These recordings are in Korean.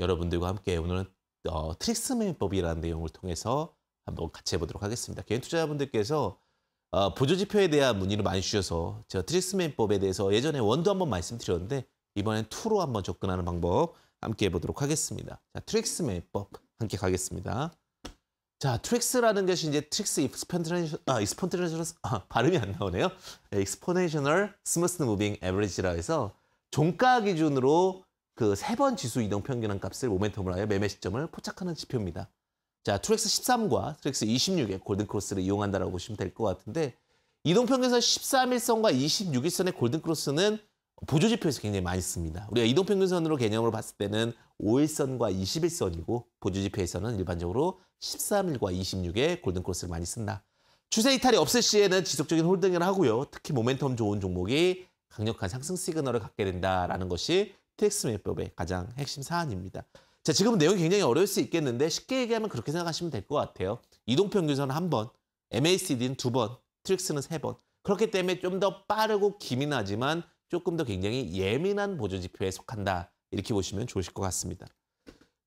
여러분들과 함께 오늘은 어, 트릭스맨법이라는 매 내용을 통해서 한번 같이 해보도록 하겠습니다. 개인 투자자분들께서 어, 보조지표에 대한 문의를 많이 주셔서 제가 트릭스맨법에 매 대해서 예전에 원도 한번 말씀드렸는데 이번엔 투로 한번 접근하는 방법 함께 해보도록 하겠습니다. 자, 트릭스맨법 매 함께 가겠습니다. 자, 트릭스라는 것이 이제 트릭스 익스폰트레이션, 아, 아, 발음이 안 나오네요. 익스포네이셔널 스무스 무빙 에버리지라 해서 종가 기준으로 그세번 지수 이동 평균한 값을 모멘텀으로 하여 매매 시점을 포착하는 지표입니다. 자, 투렉스 13과 투렉스 26의 골든크로스를 이용한다라고 보시면 될 것 같은데 이동평균선 13일선과 26일선의 골든크로스는 보조지표에서 굉장히 많이 씁니다. 우리가 이동평균선으로 개념으로 봤을 때는 5일선과 21선이고 보조지표에서는 일반적으로 13일과 26의 골든크로스를 많이 쓴다. 추세 이탈이 없을 시에는 지속적인 홀딩을 하고요. 특히 모멘텀 좋은 종목이 강력한 상승 시그널을 갖게 된다라는 것이 TX 매매법의 가장 핵심 사안입니다. 자, 지금 내용이 굉장히 어려울 수 있겠는데 쉽게 얘기하면 그렇게 생각하시면 될 것 같아요. 이동평균선은 한 번, MACD는 두 번, 트릭스는 세 번. 그렇기 때문에 좀 더 빠르고 기민하지만 조금 더 굉장히 예민한 보조지표에 속한다. 이렇게 보시면 좋으실 것 같습니다.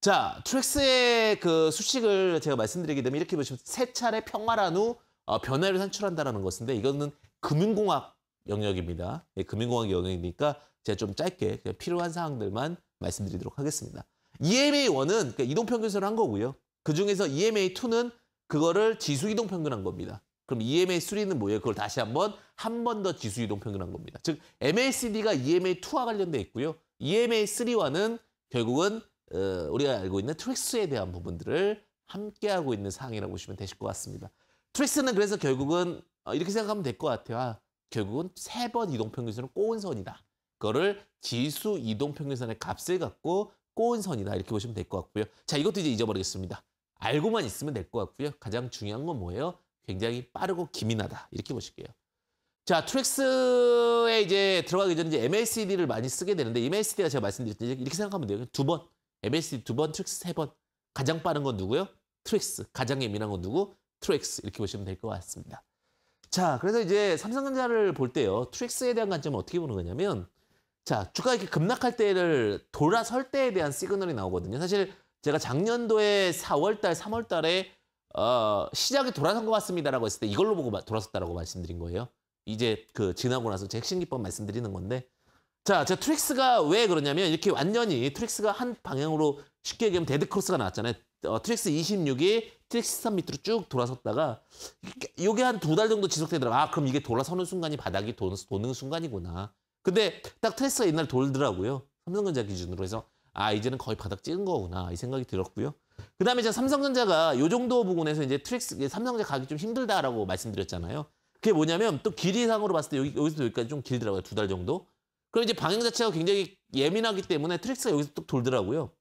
자, 트랙스의그 수식을 제가 말씀드리게 되면 이렇게 보시면 세 차례 평활한 후 어, 변화를 산출한다는 것인데 이거는 금융공학 영역입니다. 예, 금융공학 영역이니까 제가 좀 짧게 그냥 필요한 사항들만 말씀드리도록 하겠습니다. EMA1은 그러니까 이동평균선을한 거고요. 그중에서 EMA2는 그거를 지수이동평균한 겁니다. 그럼 EMA3는 뭐예요? 그걸 다시 한번 한 번 더 지수이동평균한 겁니다. 즉 MACD가 EMA2와 관련돼 있고요. EMA3와는 결국은 어, 우리가 알고 있는 트랙스에 대한 부분들을 함께하고 있는 사항이라고 보시면 되실 것 같습니다. 트랙스는 그래서 결국은 어, 이렇게 생각하면 될 것 같아요. 아, 결국은 세 번 이동평균선을 꼬은 선이다. 그거를 지수 이동평균선의 값을 갖고 꼬은 선이다. 이렇게 보시면 될 것 같고요. 자, 이것도 이제 잊어버리겠습니다. 알고만 있으면 될 것 같고요. 가장 중요한 건 뭐예요? 굉장히 빠르고 기민하다. 이렇게 보실게요. 자, 트랙스에 이제 들어가기 전에 이제 MACD를 많이 쓰게 되는데 MACD가 제가 말씀드렸듯이 이렇게 생각하면 돼요. 두 번, MACD 두 번, 트랙스 세 번. 가장 빠른 건 누구요? 트랙스. 가장 예민한 건 누구? 트랙스. 이렇게 보시면 될 것 같습니다. 자, 그래서 이제 삼성전자를 볼 때요. 트릭스에 대한 관점은 어떻게 보는 거냐면 자, 주가가 이렇게 급락할 때를 돌아설 때에 대한 시그널이 나오거든요. 사실 제가 작년도에 4월 달, 3월 달에 어, 시작이 돌아선 것 같습니다라고 했을 때 이걸로 보고 돌아섰다라고 말씀드린 거예요. 이제 그 지나고 나서 제 핵심 기법 말씀드리는 건데 자, 제가 트릭스가 왜 그러냐면 이렇게 완전히 트릭스가 한 방향으로 쉽게 얘기하면 데드크로스가 나왔잖아요. 어, 트릭스 26이 트릭스 13 밑으로 쭉 돌아섰다가 이게 한 두 달 정도 지속되더라고. 아 그럼 이게 돌아서는 순간이 바닥이 도는, 도는 순간이구나. 근데 딱 트레스가 옛날 돌더라고요. 삼성전자 기준으로 해서 아 이제는 거의 바닥 찍은 거구나 이 생각이 들었고요. 그다음에 이제 삼성전자가 요 정도 부분에서 이제 트릭스 삼성전자 가기 좀 힘들다라고 말씀드렸잖아요. 그게 뭐냐면 또 길이상으로 봤을 때 여기, 여기서 여기까지 좀 길더라고요 두 달 정도. 그럼 이제 방향 자체가 굉장히 예민하기 때문에 트릭스가 여기서 뚝 돌더라고요.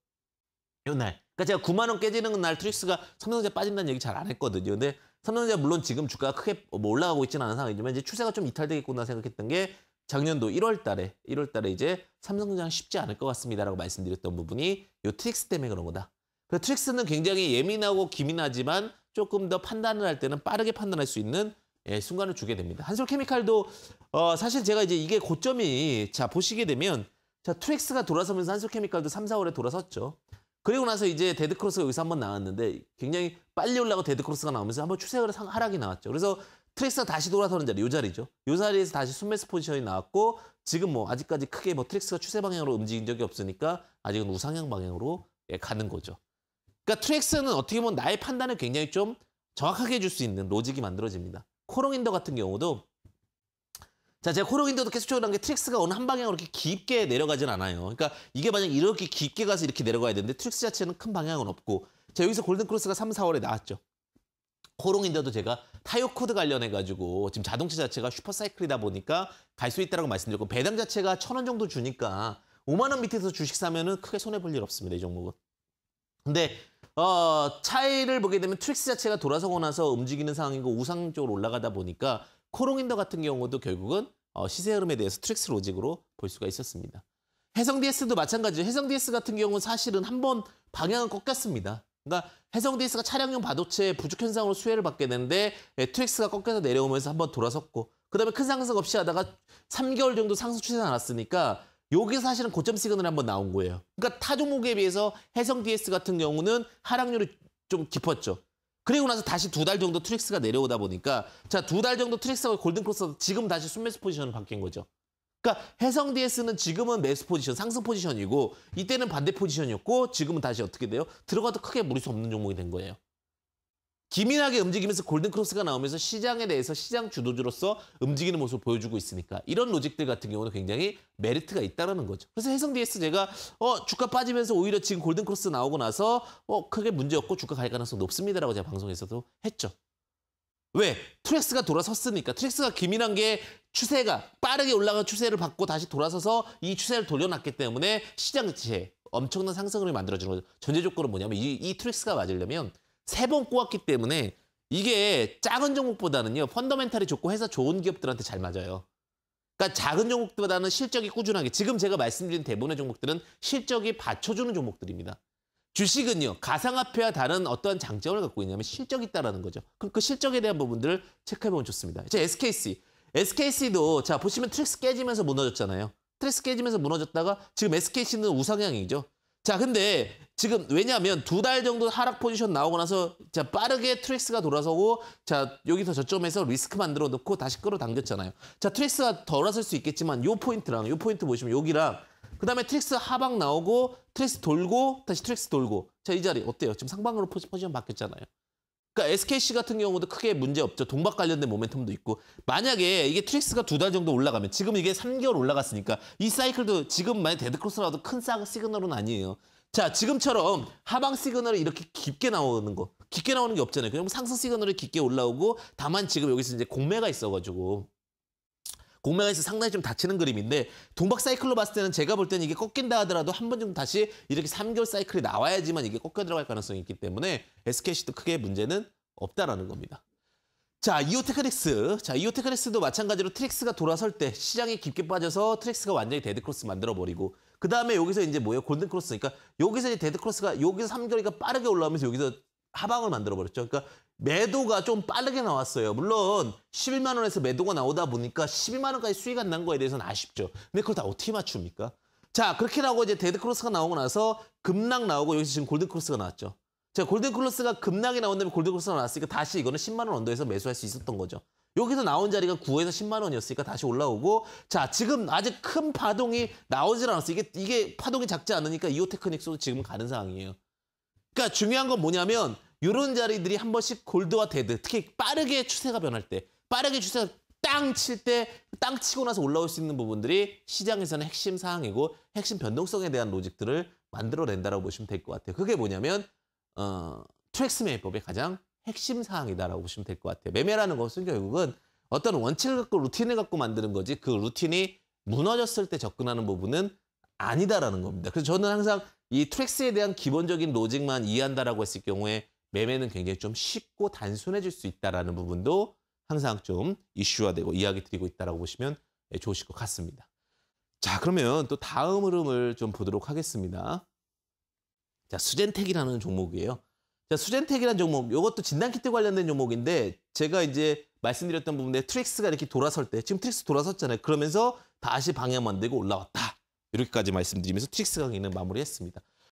요날 그러니까 제가 9만 원 깨지는 날 트릭스가 삼성전자 빠진다는 얘기 잘 안 했거든요. 근데 삼성전자 물론 지금 주가가 크게 뭐 올라가고 있지는 않은 상황이지만 이제 추세가 좀 이탈되겠구나 생각했던 게 작년도 1월 달에 1월 달에 이제 삼성전자 쉽지 않을 것 같습니다라고 말씀드렸던 부분이 요 트릭스 때문에 그런 거다. 그 트릭스는 굉장히 예민하고 기민하지만 조금 더 판단을 할 때는 빠르게 판단할 수 있는 예, 순간을 주게 됩니다. 한솔케미칼도 어, 사실 제가 이제 이게 고점이 자 보시게 되면 자 트릭스가 돌아서면서 한솔케미칼도 3, 4월에 돌아섰죠. 그리고 나서 이제 데드크로스가 여기서 한번 나왔는데 굉장히 빨리 올라가고 데드크로스가 나오면서 한번 추세를 하락이 나왔죠. 그래서 트릭스가 다시 돌아서는 자리, 요 자리죠. 요 자리에서 다시 순매수 포지션이 나왔고 지금 뭐 아직까지 크게 뭐 트릭스가 추세 방향으로 움직인 적이 없으니까 아직은 우상향 방향으로 예, 가는 거죠. 그러니까 트릭스는 어떻게 보면 나의 판단을 굉장히 좀 정확하게 해줄 수 있는 로직이 만들어집니다. 코롱인더 같은 경우도 자, 제가 코르인데도 계속 적으로한 게 트릭스가 어느 한 방향으로 이렇게 깊게 내려가진 않아요. 그러니까 이게 만약 이렇게 깊게 가서 이렇게 내려가야 되는데 트릭스 자체는 큰 방향은 없고 자, 여기서 골든크로스가 3, 4월에 나왔죠. 코롱인데도 제가 타이어 코드 관련해 가지고 지금 자동차 자체가 슈퍼사이클이다 보니까 갈 수 있다라고 말씀드렸고 배당 자체가 천 원 정도 주니까 5만 원 밑에서 주식 사면은 크게 손해 볼 일 없습니다. 이 종목은. 근데 어, 차이를 보게 되면 트릭스 자체가 돌아서고 나서 움직이는 상황이고 우상적으로 올라가다 보니까 코롱인더 같은 경우도 결국은 어, 시세 흐름에 대해서 트릭스 로직으로 볼 수가 있었습니다. 해성 DS도 마찬가지죠. 해성 DS 같은 경우는 사실은 한 번 방향은 꺾였습니다. 그러니까 해성 DS가 차량용 바도체 부족 현상으로 수혜를 받게 되는데 예, 트릭스가 꺾여서 내려오면서 한 번 돌아섰고 그다음에 큰 상승 없이 하다가 3개월 정도 상승 추세 가 나왔으니까 여기 사실은 고점 시그널 한번 나온 거예요. 그러니까 타 종목에 비해서 해성 DS 같은 경우는 하락률이 좀 깊었죠. 그리고 나서 다시 두 달 정도 트릭스가 내려오다 보니까 자 두 달 정도 트릭스가 골든크로스 지금 다시 순매수 포지션으로 바뀐 거죠. 그러니까 해성 DS는 지금은 매수 포지션, 상승 포지션이고 이때는 반대 포지션이었고 지금은 다시 어떻게 돼요? 들어가도 크게 무리수 없는 종목이 된 거예요. 기민하게 움직이면서 골든크로스가 나오면서 시장에 대해서 시장 주도주로서 움직이는 모습을 보여주고 있으니까 이런 로직들 같은 경우는 굉장히 메리트가 있다는 거죠. 그래서 해성 DS 제가 어 주가 빠지면서 오히려 지금 골든크로스 나오고 나서 어 크게 문제 없고 주가 갈 가능성 높습니다라고 제가 방송에서도 했죠. 왜? 트렉스가 돌아섰으니까. 트렉스가 기민한 게 추세가 빠르게 올라간 추세를 받고 다시 돌아서서 이 추세를 돌려놨기 때문에 시장 지체 엄청난 상승을 만들어주는 거죠. 전제 조건은 뭐냐면 이, 이 트렉스가 맞으려면 세번 꼬았기 때문에 이게 작은 종목보다는요. 펀더멘탈이 좋고 회사 좋은 기업들한테 잘 맞아요. 그러니까 작은 종목보다는 실적이 꾸준하게 지금 제가 말씀드린 대부분의 종목들은 실적이 받쳐주는 종목들입니다. 주식은요. 가상화폐와 다른 어떠한 장점을 갖고 있냐면 실적이 있다라는 거죠. 그럼 그 실적에 대한 부분들을 체크해보면 좋습니다. 이제 SKC. SKC도 자 보시면 트릭스 깨지면서 무너졌잖아요. 트릭스 깨지면서 무너졌다가 지금 SKC는 우상향이죠. 자, 근데 지금 왜냐하면 두 달 정도 하락 포지션 나오고 나서 자 빠르게 트렉스가 돌아서고 자 여기서 저점에서 리스크 만들어 놓고 다시 끌어당겼잖아요. 자 트렉스가 돌아설 수 있겠지만 요 포인트랑 요 포인트 보시면 여기랑 그 다음에 트렉스 하방 나오고 트렉스 돌고 다시 트렉스 돌고 자 이 자리 어때요? 지금 상방으로 포지션 바뀌었잖아요. 그러니까 SKC 같은 경우도 크게 문제 없죠. 동박 관련된 모멘텀도 있고 만약에 이게 트릭스가 두 달 정도 올라가면 지금 이게 3개월 올라갔으니까 이 사이클도 지금 만약 데드크로스라도 큰 시그널은 아니에요. 자 지금처럼 하방 시그널이 이렇게 깊게 나오는 거 깊게 나오는 게 없잖아요. 그냥 상승 시그널이 깊게 올라오고 다만 지금 여기서 이제 공매가 있어가지고 공매각에서 상당히 좀 다치는 그림인데 동박 사이클로 봤을 때는 제가 볼 때는 이게 꺾인다 하더라도 한 번 정도 다시 이렇게 3개월 사이클이 나와야지만 이게 꺾여 들어갈 가능성이 있기 때문에 SKC도 크게 문제는 없다라는 겁니다. 자, 이오테크닉스. 자, 이오테크닉스도 마찬가지로 트릭스가 돌아설 때시장이 깊게 빠져서 트릭스가 완전히 데드크로스 만들어버리고 그 다음에 여기서 이제 뭐예요? 골든크로스. 그러니까 여기서 이제 데드크로스가 여기서 삼거리가 빠르게 올라오면서 여기서 하방을 만들어버렸죠. 그러니까 매도가 좀 빠르게 나왔어요. 물론 11만 원에서 매도가 나오다 보니까 12만 원까지 수익 안 난 거에 대해서는 아쉽죠. 근데 그걸 다 어떻게 맞춥니까? 자 그렇게 나오고 이제 데드 크로스가 나오고 나서 급락 나오고 여기서 지금 골든 크로스가 나왔죠. 자 골든 크로스가 급락이 나온 다음에 골든 크로스가 나왔으니까 다시 이거는 10만 원 언더에서 매수할 수 있었던 거죠. 여기서 나온 자리가 9에서 10만 원이었으니까 다시 올라오고 자 지금 아직 큰 파동이 나오질 않았어요. 이게 이게 파동이 작지 않으니까 이오 테크닉스도 지금 가는 상황이에요. 그러니까 중요한 건 뭐냐면 이런 자리들이 한 번씩 골드와 데드, 특히 빠르게 추세가 변할 때, 빠르게 추세가 땅 칠 때, 땅 치고 나서 올라올 수 있는 부분들이 시장에서는 핵심 사항이고 핵심 변동성에 대한 로직들을 만들어낸다라고 보시면 될 것 같아요. 그게 뭐냐면 어, 트랙스 매매법의 가장 핵심 사항이다라고 보시면 될 것 같아요. 매매라는 것은 결국은 어떤 원칙을 갖고 루틴을 갖고 만드는 거지 그 루틴이 무너졌을 때 접근하는 부분은 아니다라는 겁니다. 그래서 저는 항상 이 트랙스에 대한 기본적인 로직만 이해한다라고 했을 경우에 매매는 굉장히 좀 쉽고 단순해질 수 있다라는 부분도 항상 좀 이슈화되고 이야기 드리고 있다라고 보시면 예, 좋으실 것 같습니다. 자, 그러면 또 다음 흐름을 좀 보도록 하겠습니다. 자, 수젠텍이라는 종목이에요. 자, 수젠텍이라는 종목, 이것도 진단키트 관련된 종목인데 제가 이제 말씀드렸던 부분에 트릭스가 이렇게 돌아설 때 지금 트릭스 돌아섰잖아요. 그러면서 다시 방향 만들고 올라왔다. 이렇게까지 말씀드리면서 트릭스 강의는 마무리했습니다.